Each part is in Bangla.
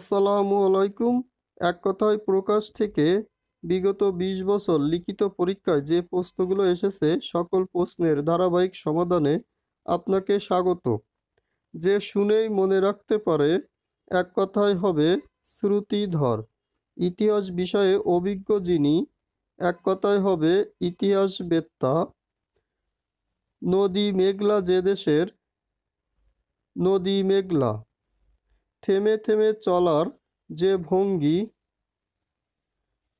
আসসালামু আলাইকুম এক কথায় প্রকাশ থেকে বিগত ২০ বছর লিখিত পরীক্ষায় যে প্রশ্নগুলো এসেছে সকল প্রশ্নের ধারাবাহিক সমাধানে আপনাকে স্বাগত যে শুনেই মনে রাখতে পারে এক কথায় হবে শ্রুতিধর ইতিহাস বিষয়ে অভিজ্ঞ যিনি এক কথায় হবে ইতিহাস বেত্তা নদী মেঘলা যে দেশের নদী মেঘলা থেমে থেমে চলার যে ভঙ্গি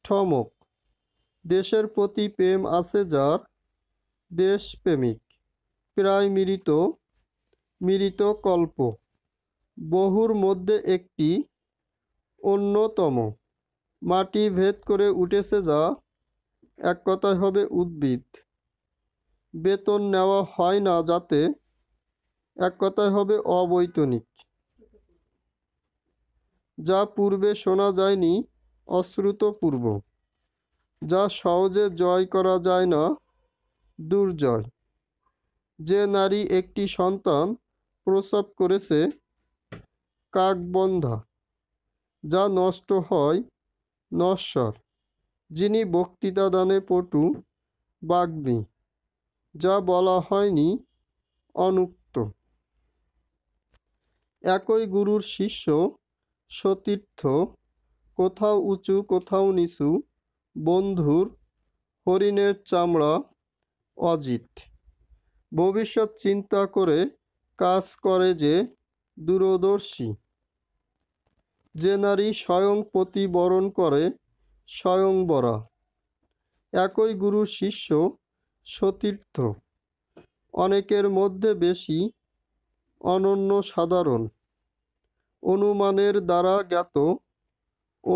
ঠমক দেশের প্রতি প্রেম আছে যার দেশপ্রেমিক প্রায় মিলিত মিলিত কল্প বহুর মধ্যে একটি অন্যতম মাটি ভেদ করে উঠেছে যা এক কথায় হবে উদ্ভিদ বেতন নেওয়া হয় না যাতে এক কথায় হবে অবৈতনিক যা পূর্বে শোনা যায়নি অশ্রুতপূর্ব যা সহজে জয় করা যায় না দুর্জয় যে নারী একটি সন্তান প্রসব করেছে কাকবন্ধা যা নষ্ট হয় নশ্বর যিনি বক্তৃতা দানে পটু বাগ্মি যা বলা হয়নি অনুক্ত একই গুরুর শিষ্য সতীর্থ কোথাও উঁচু কোথাও নিচু বন্ধুর হরিণের চামড়া অজিত ভবিষ্যৎ চিন্তা করে কাজ করে যে দূরদর্শী যে নারী স্বয়ং প্রতিবরণ করে স্বয়ং বরা একই গুরু শিষ্য সতীর্থ অনেকের মধ্যে বেশি অনন্য সাধারণ অনুমানের দ্বারা জ্ঞাত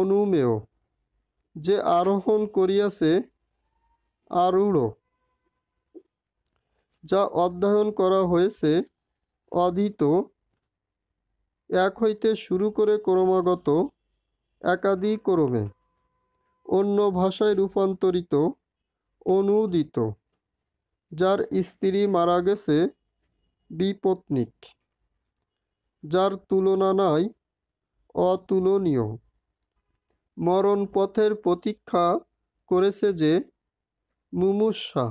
অনুমেয় যে আরোহণ করিয়াছে আরূঢ় যা অধ্যয়ন করা হয়েছে অধিত এক হইতে শুরু করে ক্রমাগত একাধিক্রমে অন্য ভাষায় রূপান্তরিত অনুদিত যার স্ত্রী মারা গেছে বিপত্নিক যার তুলনা নাই অতুলনীয় মরণ পথের প্রতীক্ষা করেছে যে মুমুসা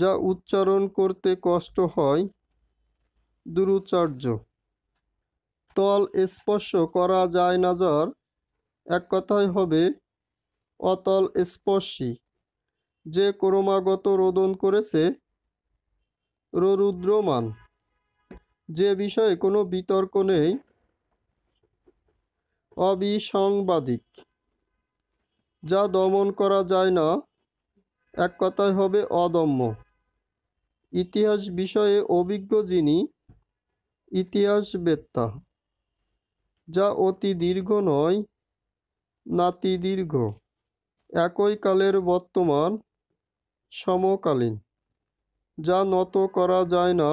যা উচ্চারণ করতে কষ্ট হয় দুরুচার্য তল স্পর্শ করা যায় না যার এক কথায় হবে অতল স্পর্শী যে ক্রমাগত রোদন করেছে ররুদ্রমান যে বিষয়ে কোনো বিতর্ক নেই অবিসাংবাদিক যা দমন করা যায় না এক কথায় হবে অদম্য ইতিহাস বিষয়ে অভিজ্ঞ যিনি ইতিহাস বেত্তা যা অতি দীর্ঘ নয় নাতি দীর্ঘ একই কালের বর্তমান সমকালীন যা নত করা যায় না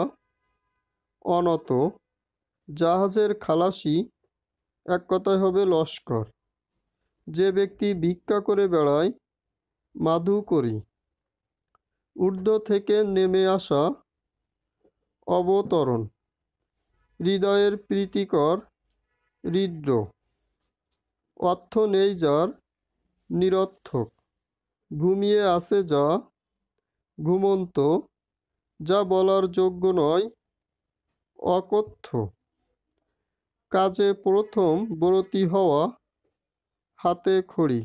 অনত জাহাজের খালাসি এক কথায় হবে লস্কর যে ব্যক্তি ভিক্ষা করে বেড়ায় মাধু করি ঊর্ধ্ব থেকে নেমে আসা অবতরণ হৃদয়ের প্রীতিকর হৃদ্র অর্থ নেই যার নিরর্থক ঘুমিয়ে আসে যা ঘুমন্ত যা বলার যোগ্য নয় অকথ্য কাজে প্রথম ব্রতী হওয়া হাতে খড়ি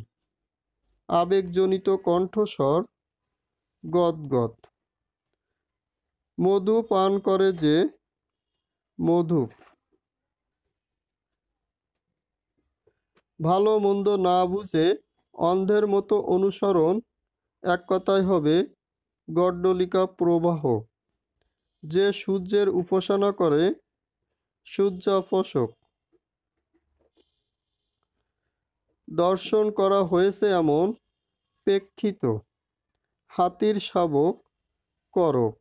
আবেগজনিত কণ্ঠস্বর গদগদ মধু পান করে যে মধু ভালো মন্দ না বুঝে অন্ধের মতো অনুসরণ এক কথায় হবে গড্ডলিকা প্রবাহ যে সূর্যের উপাসনা করে সূর্যাপোষক দর্শন করা হয়েছে এমন প্রেক্ষিত হাতির শাবক করক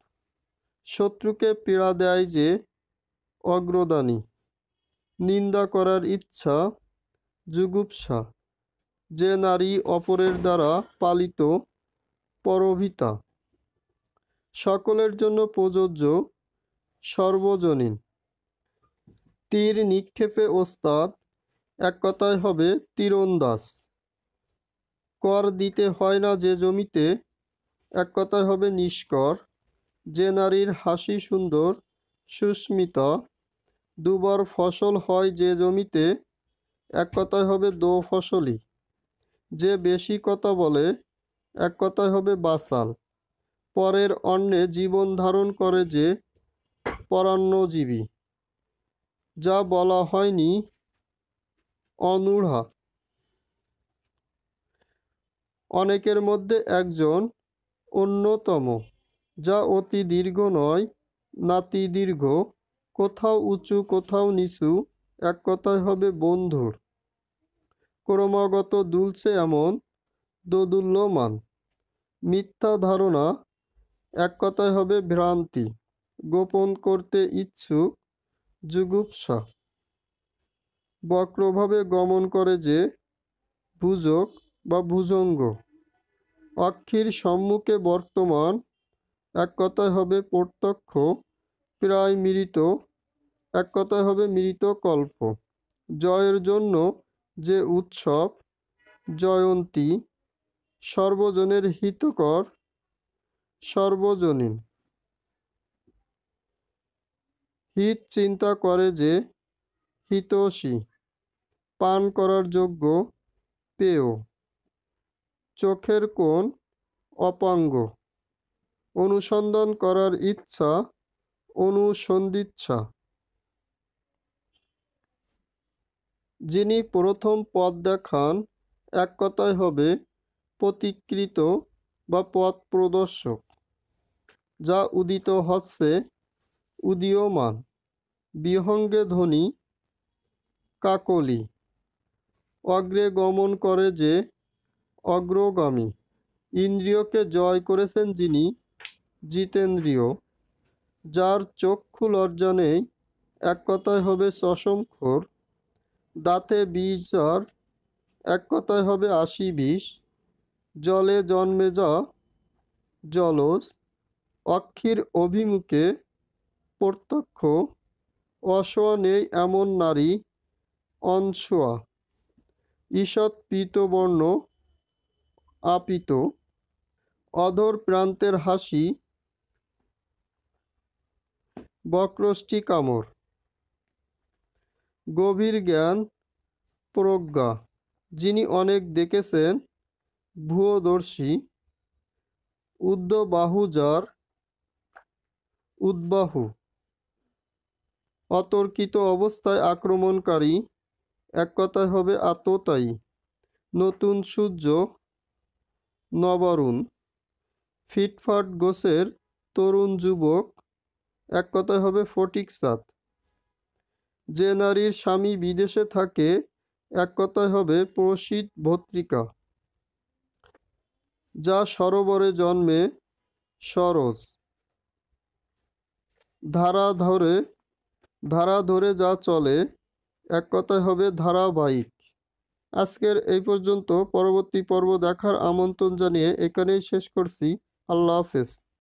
শত্রুকে পীড়া দেয় যে অগ্রদানী নিন্দা করার ইচ্ছা যুগুপসা যে নারী অপরের দ্বারা পালিত পরভিতা সকলের জন্য প্রযোজ্য সর্বজনীন তীর নিক্ষেপে ওস্তাদ এক কথায় হবে তীরন্দাস কর দিতে হয় না যে জমিতে এক কথায় হবে নিষ্কর যে নারীর হাসি সুন্দর সুস্মিতা দুবার ফসল হয় যে জমিতে এক কথায় হবে দো ফসলি যে বেশি কথা বলে এক কথায় হবে বাসাল পরের অন্নে জীবন ধারণ করে যে পরান্নজীবী যা বলা হয়নি অনূঢ়া অনেকের মধ্যে একজন অন্যতম যা অতি দীর্ঘ নয় নাতি দীর্ঘ কোথাও উঁচু কোথাও নিচু এক কথায় হবে বন্ধুর ক্রমাগত দুলছে এমন দোদুল্যমান মিথ্যা ধারণা এক কথায় হবে ভ্রান্তি গোপন করতে ইচ্ছুক যুগুপস বক্রভাবে গমন করে যে ভুজক বা ভুজঙ্গ অক্ষির সম্মুখে বর্তমান এক কথায় হবে প্রত্যক্ষ প্রায় মৃত এক কথায় হবে মৃত কল্প জয়ের জন্য যে উৎসব জয়ন্তী সর্বজনের হিতকর সর্বজনীন হিত চিন্তা করে যে হিতোষী পান করার যোগ্য পেয় চোখের কোন অপাঙ্গ অনুসন্ধান করার ইচ্ছা অনুসন্ধিচ্ছা যিনি প্রথম পথ দেখান এক কথায় হবে প্রতিকৃত বা পথ প্রদর্শক যা উদিত হচ্ছে উদীয়মান বিহঙ্গে ধ্বনি কাকলি অগ্রে গমন করে যে অগ্রগামী ইন্দ্রিয়কে জয় করেছেন যিনি জিতেন্দ্রীয় যার চক্ষু লজ্জা এক কথায় হবে চশমখোর দাঁতে বিষ যার এক কথায় হবে আশি বিষ জলে জন্মে যা জলজ অক্ষীর অভিমুখে প্রত্যক্ষ অশোয়া নেই এমন নারী অনশোয়া ঈষৎ পীতবর্ণ আপিত অধর প্রান্তের হাসি বক্রষ্টি কামড় গভীর জ্ঞান প্রজ্ঞা যিনি অনেক দেখেছেন ভুয়োদর্শী উদ্যবাহুজার উদ্বাহ অতর্কিত অবস্থায় আক্রমণকারী এক কথায় হবে আততায়ী নতুন সূর্য নবরুণ ফিটফাট গোসের তরুণ যুবক এক কথায় হবে ফটিক সাত যে নারীর স্বামী বিদেশে থাকে এক কথায় হবে প্রসিদ্ধ ভত্রিকা যা সরোবরে জন্মে সরোজ ধারা ধরে ধারা ধরে যা চলে এক কথায় হবে ধারাবাহিক আজকের এই পর্যন্ত পরবর্তী পর্ব দেখার আমন্ত্রণ জানিয়ে এখানেই শেষ করছি আল্লাহ হাফেজ